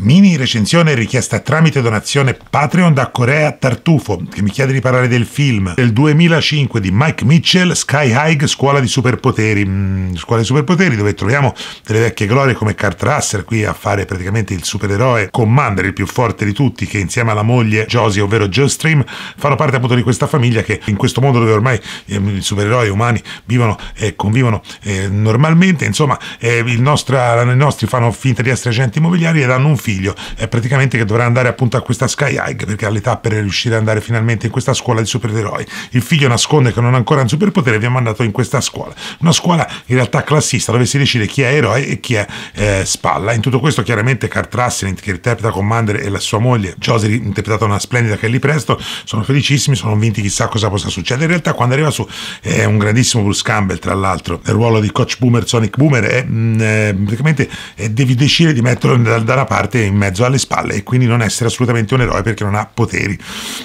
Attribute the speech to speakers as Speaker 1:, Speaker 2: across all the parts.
Speaker 1: Mini recensione richiesta tramite donazione Patreon da Corea Tartufo, che mi chiede di parlare del film del 2005 di Mike Mitchell, Sky High, Scuola di Superpoteri. Mm, scuola di Superpoteri dove troviamo delle vecchie glorie come Kurt Russell qui a fare praticamente il supereroe Commander, il più forte di tutti, che insieme alla moglie Josie, ovvero Joe Stream, fanno parte appunto di questa famiglia che in questo mondo dove ormai ehm, i supereroi umani vivono e convivono eh, normalmente, insomma, eh, nostra, i nostri fanno finta di essere agenti immobiliari ed hanno un film figlio, è praticamente che dovrà andare appunto a questa Sky High perché ha l'età per riuscire ad andare finalmente in questa scuola di supereroi. Il figlio nasconde che non ha ancora un superpotere e vi ha mandato in questa scuola. Una scuola in realtà classista dove si decide chi è eroe e chi è eh, spalla. In tutto questo chiaramente Kurt Russell che interpreta Commander e la sua moglie Josie interpretata una splendida Kelly Presto sono felicissimi, sono vinti chissà cosa possa succedere. In realtà quando arriva su è un grandissimo Bruce Campbell tra l'altro, nel ruolo di Coach Boomer, Sonic Boomer è, mh, mm, eh, praticamente è, devi decidere di metterlo da, da una parte forte in mezzo alle spalle e quindi non essere assolutamente un eroe perché non ha poteri.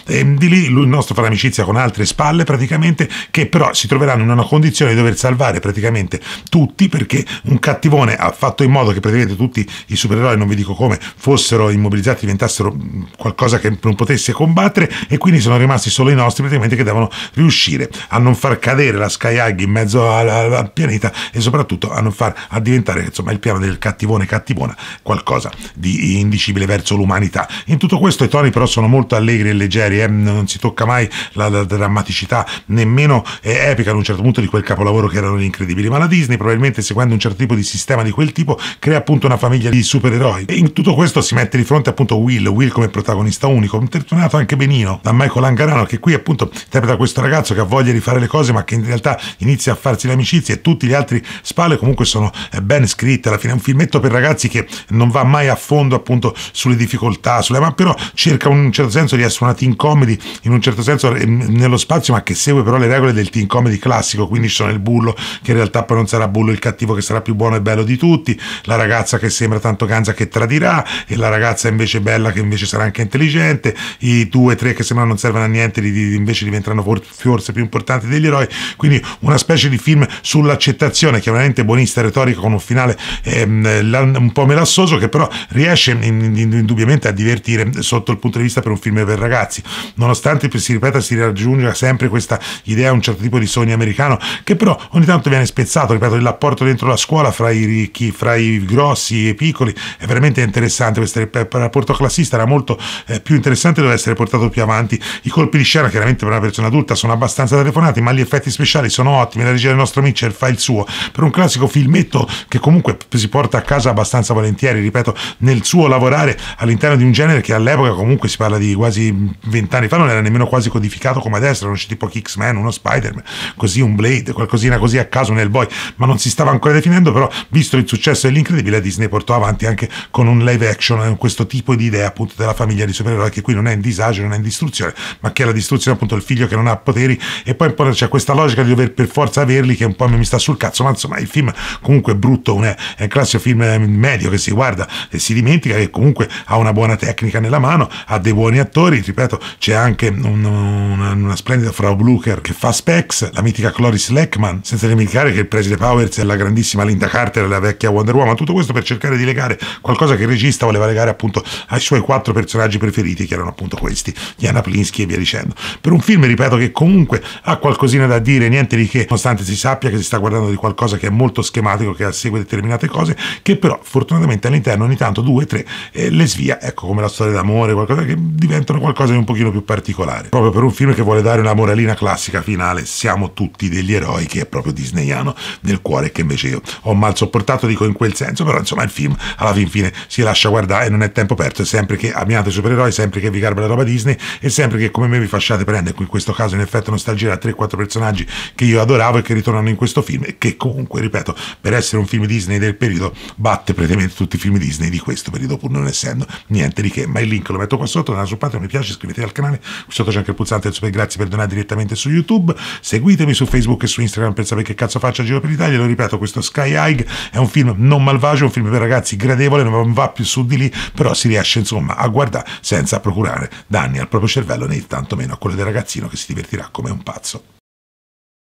Speaker 1: E ehm, di lì il nostro farà amicizia con altre spalle praticamente che però si troveranno in una condizione di dover salvare praticamente tutti perché un cattivone ha fatto in modo che praticamente tutti i supereroi, non vi dico come, fossero immobilizzati, diventassero qualcosa che non potesse combattere e quindi sono rimasti solo i nostri praticamente che devono riuscire a non far cadere la Sky Hag in mezzo al, pianeta e soprattutto a non far a diventare insomma il piano del cattivone cattivona qualcosa di indicibile verso l'umanità. In tutto questo i toni però sono molto allegri e leggeri, eh? non si tocca mai la, la drammaticità nemmeno eh, epica ad un certo punto di quel capolavoro che erano gli incredibili, ma la Disney probabilmente seguendo un certo tipo di sistema di quel tipo crea appunto una famiglia di supereroi e in tutto questo si mette di fronte appunto Will, Will come protagonista unico, intertonato anche benino da Michael Angarano che qui appunto interpreta questo ragazzo che ha voglia di fare le cose ma che in realtà inizia a farsi le amicizie e tutti gli altri spalle comunque sono eh, ben scritte, alla fine è un filmetto per ragazzi che non va mai a fondo fondo appunto sulle difficoltà, sulle, ma però cerca in un certo senso di essere una teen comedy, in un certo senso ehm, nello spazio, ma che segue però le regole del teen comedy classico, quindi ci sono il bullo che in realtà poi non sarà bullo, il cattivo che sarà più buono e bello di tutti, la ragazza che sembra tanto ganza che tradirà e la ragazza invece bella che invece sarà anche intelligente, i due, tre che sembrano non servono a niente invece diventeranno forse più importanti degli eroi, quindi una specie di film sull'accettazione, chiaramente buonista retorica con un finale ehm, un po' melassoso che però riesce riesce indubbiamente a divertire sotto il punto di vista per un film per ragazzi. Nonostante si ripeta, si raggiunga sempre questa idea, un certo tipo di sogno americano, che però ogni tanto viene spezzato, ripeto, l'apporto dentro la scuola fra i ricchi, fra i grossi e i piccoli, è veramente interessante. Questo rapporto classista era molto eh, più interessante, doveva essere portato più avanti. I colpi di scena, chiaramente per una persona adulta, sono abbastanza telefonati, ma gli effetti speciali sono ottimi. La regia del nostro Mitchell fa il suo. Per un classico filmetto che comunque si porta a casa abbastanza volentieri, ripeto, nel il suo lavorare all'interno di un genere che all'epoca comunque si parla di quasi vent'anni fa non era nemmeno quasi codificato come adesso, erano usciti tipo X-Men, uno Spider-Man, così un Blade, qualcosina così a caso nel boy, ma non si stava ancora definendo, però visto il successo dell'incredibile Disney portò avanti anche con un live action eh, questo tipo di idea appunto della famiglia di supereroi che qui non è in disagio, non è in distruzione, ma che è la distruzione appunto del figlio che non ha poteri e poi un po' c'è questa logica di dover per forza averli che un po' mi sta sul cazzo, ma insomma il film comunque è brutto, è, è un classico film eh, medio che si guarda e si dimentica dimentica che comunque ha una buona tecnica nella mano, ha dei buoni attori, ripeto, c'è anche un, una, una, splendida Frau Blucher che fa Specs, la mitica Cloris Leckman, senza dimenticare che il preside Powers è la grandissima Linda Carter, la vecchia Wonder Woman, tutto questo per cercare di legare qualcosa che il regista voleva legare appunto ai suoi quattro personaggi preferiti, che erano appunto questi, Diana Plinsky e via dicendo. Per un film, ripeto, che comunque ha qualcosina da dire, niente di che, nonostante si sappia che si sta guardando di qualcosa che è molto schematico, che segue determinate cose, che però fortunatamente all'interno ogni tanto due due, tre, e le svia, ecco come la storia d'amore, qualcosa che diventano qualcosa di un pochino più particolare. Proprio per un film che vuole dare una moralina classica finale, siamo tutti degli eroi, che è proprio disneyano nel cuore, che invece io ho mal sopportato, dico in quel senso, però insomma il film alla fin fine si lascia guardare e non è tempo perso, è sempre che amiate i supereroi, sempre che vi garba la roba Disney e sempre che come me vi facciate prendere, in questo caso in effetto nostalgia da 3-4 personaggi che io adoravo e che ritornano in questo film e che comunque, ripeto, per essere un film Disney del periodo batte praticamente tutti i film Disney di questo periodo pur non essendo niente di che. Ma il link lo metto qua sotto, andate su Patreon, mi piace, iscrivetevi al canale, qui sotto c'è anche il pulsante del super grazie per donare direttamente su YouTube, seguitemi su Facebook e su Instagram per sapere che cazzo faccio a giro per l'Italia, lo ripeto, questo Sky High è un film non malvagio, un film per ragazzi gradevole, non va più su di lì, però si riesce insomma a guardare senza procurare danni al proprio cervello né tantomeno a quello del ragazzino che si divertirà come un pazzo.